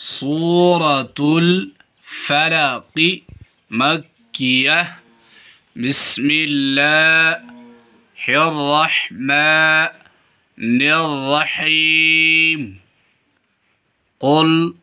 سورة الفلق مكية بسم الله الرحمن الرحيم قل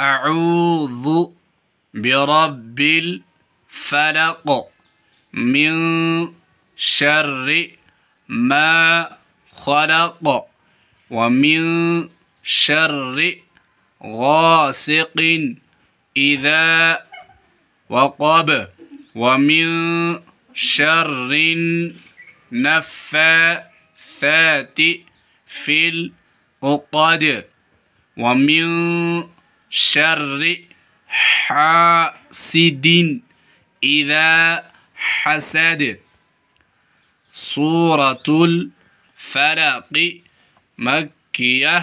أعوذ برب الفلق من شر ما خلق ومن شر غاسق إذا وقب ومن شر نفاثات في العقد ومن شر حاسد إذا حسد سورة الفلق مكية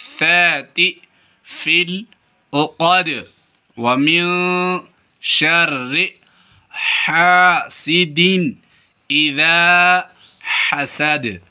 الثاتئ في الأقد ومن شر حاسد إذا حسد